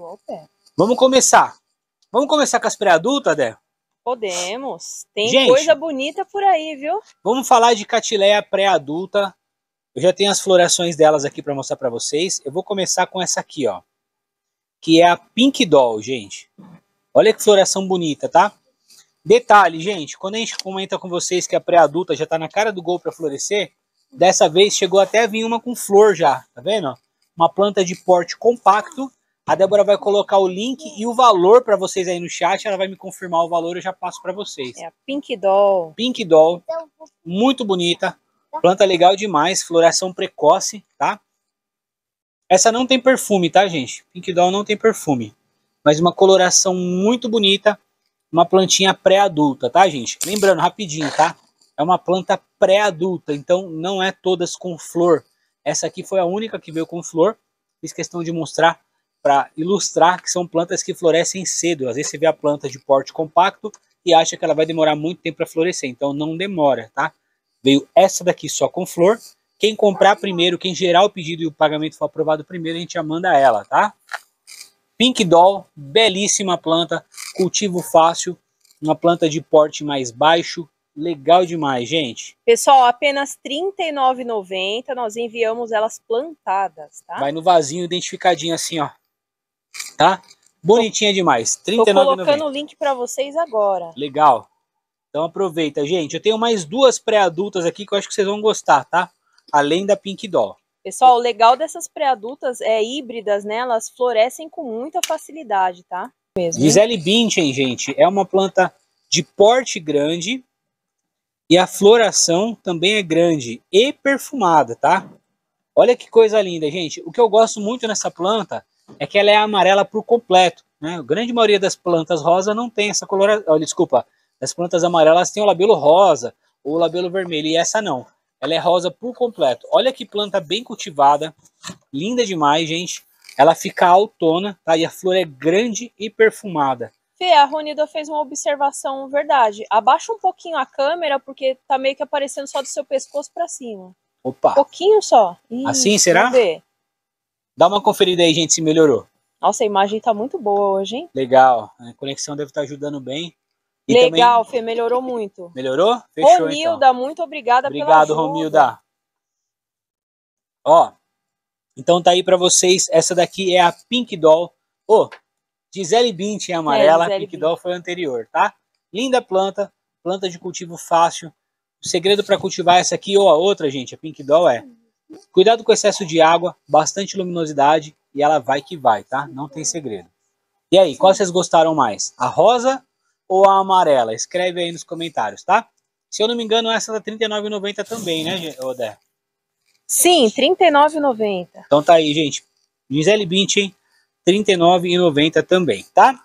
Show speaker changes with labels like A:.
A: ao pé.
B: Vamos começar. Vamos começar com as pré-adultas, Dé?
A: Podemos. Tem Gente, coisa bonita por aí, viu?
B: Vamos falar de catileia pré-adulta. Eu já tenho as florações delas aqui para mostrar para vocês. Eu vou começar com essa aqui, ó. Que é a Pink Doll, gente. Olha que floração bonita, tá? Detalhe, gente, quando a gente comenta com vocês que a pré-adulta já tá na cara do gol para florescer, dessa vez chegou até a vir uma com flor já, tá vendo? Uma planta de porte compacto a Débora vai colocar o link e o valor para vocês aí no chat. Ela vai me confirmar o valor, eu já passo para vocês.
A: É a Pink Doll.
B: Pink Doll, muito bonita. Planta legal demais, floração precoce, tá? Essa não tem perfume, tá, gente? Pink Doll não tem perfume. Mas uma coloração muito bonita, uma plantinha pré-adulta, tá, gente? Lembrando, rapidinho, tá? É uma planta pré-adulta, então não é todas com flor. Essa aqui foi a única que veio com flor. Fiz questão de mostrar para ilustrar que são plantas que florescem cedo. Às vezes você vê a planta de porte compacto e acha que ela vai demorar muito tempo para florescer, então não demora, tá? Veio essa daqui só com flor. Quem comprar primeiro, quem gerar o pedido e o pagamento for aprovado primeiro, a gente já manda ela, tá? Pink Doll, belíssima planta, cultivo fácil, uma planta de porte mais baixo, legal demais, gente.
A: Pessoal, apenas R$ 39,90, nós enviamos elas plantadas, tá? Vai
B: no vasinho identificadinho assim, ó, tá? Bonitinha demais. R$39,90. Tô colocando
A: o link para vocês agora.
B: Legal. Então aproveita, gente. Eu tenho mais duas pré-adultas aqui que eu acho que vocês vão gostar, tá? Além da Pink Doll.
A: Pessoal, o legal dessas pré-adultas é híbridas, né? Elas florescem com muita facilidade, tá?
B: Mesmo. Gisele Bündchen, gente, é uma planta de porte grande e a floração também é grande e perfumada, tá? Olha que coisa linda, gente. O que eu gosto muito nessa planta é que ela é amarela por completo. Né? A grande maioria das plantas rosa não tem essa coloração. Desculpa, as plantas amarelas têm o labelo rosa ou o labelo vermelho, e essa não. Ela é rosa por completo. Olha que planta bem cultivada, linda demais, gente. Ela fica autona, tá? E a flor é grande e perfumada.
A: Fê, a Ronilda fez uma observação verdade. Abaixa um pouquinho a câmera, porque tá meio que aparecendo só do seu pescoço para cima. Opa! Um pouquinho só. Ih, assim, será? Vamos ver.
B: Dá uma conferida aí, gente, se melhorou.
A: Nossa, a imagem tá muito boa hoje, hein?
B: Legal. A conexão deve estar tá ajudando bem.
A: E Legal, também... Fê, melhorou muito.
B: Melhorou? Fechou, então. Romilda,
A: então. muito obrigada Obrigado, pela ajuda.
B: Romilda. Ó, então tá aí para vocês. Essa daqui é a Pink Doll. Ô, oh, Gisele em é amarela. É, Pink Bint. Doll foi anterior, tá? Linda planta. Planta de cultivo fácil. O segredo para cultivar essa aqui ou a outra, gente, a Pink Doll é... Cuidado com o excesso de água, bastante luminosidade e ela vai que vai, tá? Não tem segredo. E aí, qual vocês gostaram mais? A rosa ou a amarela? Escreve aí nos comentários, tá? Se eu não me engano, essa tá R$39,90 também, né, Odé?
A: Sim, R$39,90.
B: Então tá aí, gente. Gisele Bint, R$39,90 também, tá?